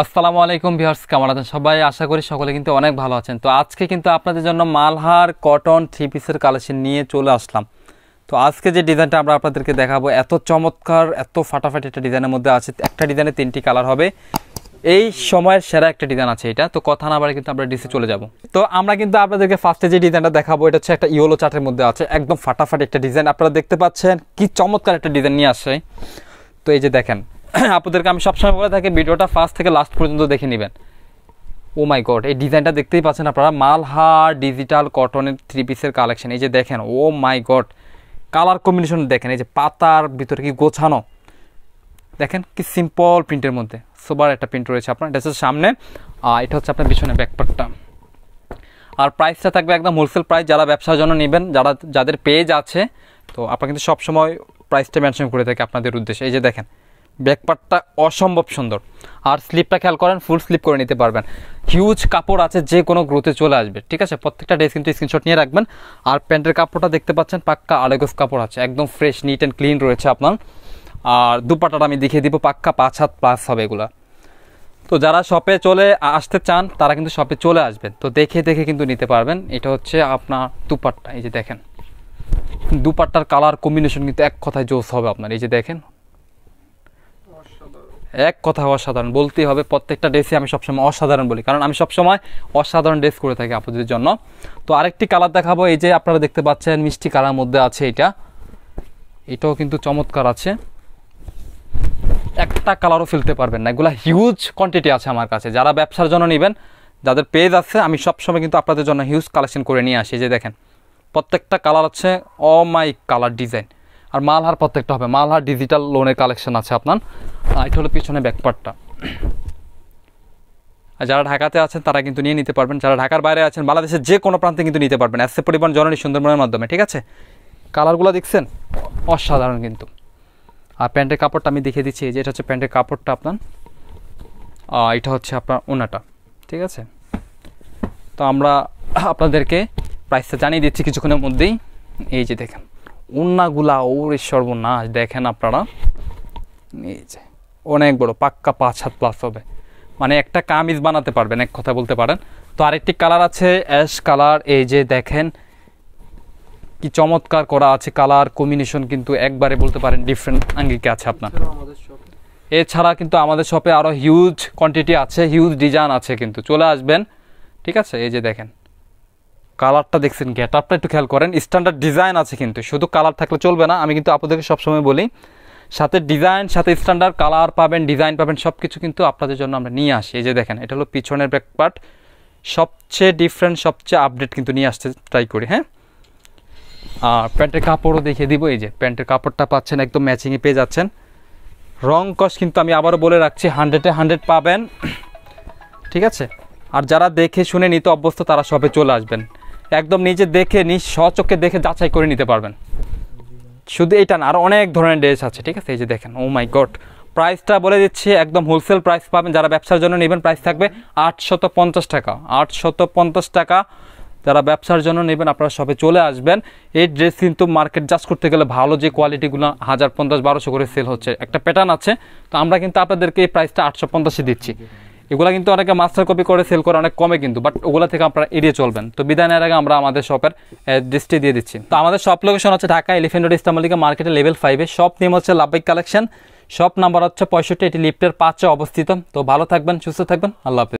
আসসালামু আলাইকুম ভিউয়ার্স কেমন আছেন সবাই আশা করি সকলে কিন্তু অনেক ভালো আছেন তো আজকে কিন্তু আপনাদের জন্য মালহার কটন থ্রি পিসের কালেকশন নিয়ে চলে আসলাম তো আজকে যে ডিজাইনটা আমরা আপনাদেরকে দেখাবো এত চমৎকার এত ফাটাফাটি একটা ডিজাইনের মধ্যে আছে একটা ডিজাইনে তিনটি কালার হবে এই সময়ের সেরা একটা ডিজাইন আছে এটা তো কথা না বাড়ি কিন্তু আমরা ডিসে চলে যাব তো আমরা কিন্তু আপনাদেরকে ফার্স্টে যে ডিজাইনটা দেখাবো এটা হচ্ছে একটা ইয়েলো চার্টের মধ্যে আছে একদম ফাটাফাটি একটা ডিজাইন আপনারা দেখতে পাচ্ছেন কি চমৎকার একটা ডিজাইন নিয়ে আসে তো এই যে দেখেন আপনাদেরকে আমি সবসময় বলে থাকি ভিডিওটা ফার্স্ট থেকে লাস্ট পর্যন্ত দেখে নেবেন ও মাই গড এই ডিজাইনটা দেখতেই পাচ্ছেন আপনারা মালহার ডিজিটাল কটনের থ্রি পিসের কালেকশন এই যে দেখেন oh my god colour combination দেখেন এই যে পাতার ভিতরে কি গোছানো দেখেন কি সিম্পল প্রিন্টের মধ্যে সোবার একটা প্রিন্ট রয়েছে আপনার এটা হচ্ছে সামনে আর এটা হচ্ছে আপনার পিছনে ব্যাকপারটা আর প্রাইসটা থাকবে একদম হোলসেল প্রাইস যারা ব্যবসার জন্য নেবেন যারা যাদের পেজ আছে তো আপনার কিন্তু সবসময় প্রাইসটা মেনশন করে থাকে আপনাদের উদ্দেশ্যে এই যে দেখেন ব্যাকপার্টটা অসম্ভব সুন্দর আর স্লিপটা খেয়াল করেন ফুল স্লিপ করে নিতে পারবেন হিউজ কাপড় আছে যে কোনো গ্রোথে চলে আসবে ঠিক আছে প্রত্যেকটা ড্রেস কিন্তু স্ক্রিনশট নিয়ে রাখবেন আর প্যান্টের কাপড়টা দেখতে পাচ্ছেন পাক্কা আড়েগোস কাপড় আছে একদম ফ্রেশ নিট অ্যান্ড ক্লিন রয়েছে আপনার আর দুপাটাটা আমি দেখিয়ে দিব পাক্কা পাঁচ হাত প্লাস হবে এগুলা তো যারা শপে চলে আসতে চান তারা কিন্তু শপে চলে আসবেন তো দেখে দেখে কিন্তু নিতে পারবেন এটা হচ্ছে আপনার দুপাট্টা এই যে দেখেন দুপাট্টার কালার কম্বিনেশন কিন্তু এক কথায় জোস হবে আপনার এই যে দেখেন এক কথা অসাধারণ বলতেই হবে প্রত্যেকটা ড্রেসই আমি সবসময় অসাধারণ বলি কারণ আমি সবসময় অসাধারণ ড্রেস করে থাকি আপুদের জন্য তো আরেকটি কালার দেখাবো এই যে আপনারা দেখতে পাচ্ছেন মিষ্টি কালার মধ্যে আছে এটা এটাও কিন্তু চমৎকার আছে একটা কালারও ফেলতে পারবেন না এগুলো হিউজ কোয়ান্টিটি আছে আমার কাছে যারা ব্যবসার জন্য নেবেন যাদের পেজ আছে আমি সবসময় কিন্তু আপনাদের জন্য হিউজ কালেকশন করে নিয়ে আসি যে দেখেন প্রত্যেকটা কালার হচ্ছে অমাই কালার ডিজাইন আর মালহার প্রত্যেকটা হবে মালহার ডিজিটাল লোনের কালেকশন আছে আপনার এটা হলো পিছনে ব্যাকপার্টটা যারা ঢাকাতে আছেন তারা কিন্তু নিয়ে নিতে পারবেন যারা ঢাকার বাইরে আছেন বাংলাদেশের যে কোনো প্রান্তে কিন্তু নিতে পারবেন এসে পরিমাণ জননী সুন্দরবনের মাধ্যমে ঠিক আছে কালারগুলো দেখছেন অসাধারণ কিন্তু আর প্যান্টের কাপড়টা আমি দেখিয়ে দিচ্ছি যে এটা হচ্ছে প্যান্টের কাপড়টা আপনার এটা হচ্ছে আপনার ওনাটা ঠিক আছে তো আমরা আপনাদেরকে প্রাইসটা জানিয়ে দিচ্ছি কিছুক্ষণের মধ্যেই এই যে দেখেন উন্নাগুলা ওর সর্বনাশ দেখেন আপনারা এই অনেক বড় পাক্কা পাঁচ হাত প্লাস হবে মানে একটা কামিজ বানাতে পারবেন এক কথা বলতে পারেন তো আরেকটি কালার আছে অ্যাশ কালার এই যে দেখেন কি চমৎকার করা আছে কালার কম্বিনেশন কিন্তু একবারে বলতে পারেন ডিফারেন্ট আঙ্গিকে আছে আপনার এছাড়া কিন্তু আমাদের শপে আরও হিউজ কোয়ান্টিটি আছে হিউজ ডিজাইন আছে কিন্তু চলে আসবেন ঠিক আছে এই যে দেখেন কালারটা দেখছেন গেট আপটা একটু খেয়াল করেন স্ট্যান্ডার্ড ডিজাইন আছে কিন্তু শুধু কালার থাকলে চলবে না আমি কিন্তু আপনাদেরকে সবসময় বলি সাথে ডিজাইন সাথে স্ট্যান্ডার্ড কালার পাবেন ডিজাইন পাবেন সব কিছু কিন্তু আপনাদের জন্য আমরা নিয়ে আসি এই যে দেখেন এটা হলো পিছনের ব্যাকপার্ট সবচেয়ে ডিফারেন্ট সবচেয়ে আপডেট কিন্তু নিয়ে আসতে ট্রাই করি হ্যাঁ আর প্যান্টের কাপড়ও দেখিয়ে দিব এই যে প্যান্টের কাপড়টা পাচ্ছেন একদম ম্যাচিংয়ে পেয়ে যাচ্ছেন রং কস কিন্তু আমি আবারও বলে রাখছি হান্ড্রেডে হান্ড্রেড পাবেন ঠিক আছে আর যারা দেখে শুনে নিতে অভ্যস্ত তারা সবে চলে আসবেন একদম নিজে দেখে নিজ স্বচক্ষে দেখে যাচাই করে নিতে পারবেন শুধু এইটা না আর অনেক ধরনের ড্রেস আছে ঠিক আছে এই যে দেখেন ও মাই গড প্রাইসটা বলে দিচ্ছি একদম হোলসেল প্রাইস পাবেন যারা ব্যবসার জন্য নেবেন প্রাইস থাকবে আটশত পঞ্চাশ টাকা আটশত পঞ্চাশ টাকা যারা ব্যবসার জন্য নেবেন আপনারা সবে চলে আসবেন এই ড্রেস কিন্তু মার্কেট জাজ করতে গেলে ভালো যে কোয়ালিটিগুলো হাজার পঞ্চাশ বারোশো করে সেল হচ্ছে একটা প্যাটার্ন আছে তো আমরা কিন্তু আপনাদেরকে এই প্রাইসটা আটশো পঞ্চাশে দিচ্ছি এগুলো কিন্তু অনেকে মাস্টার কপি করে সেল করে অনেক কমে কিন্তু বাট ওগুলো থেকে আপনারা এড়িয়ে চলবেন তো বিদায় নেওয়ার আগে আমরা আমাদের শপের দৃষ্টি দিয়ে দিচ্ছি তো আমাদের শপ লোকেশন হচ্ছে ঢাকা এলিফেন্ট রোড মার্কেটে লেভেল ফাইভে শপ নেম হচ্ছে লাভবাইক কালেকশন শপ নাম্বার হচ্ছে পঁয়ষট্টি এটি লিফটের পাঁচে অবস্থিত তো ভালো থাকবেন সুস্থ থাকবেন আল্লাহ হাফিজ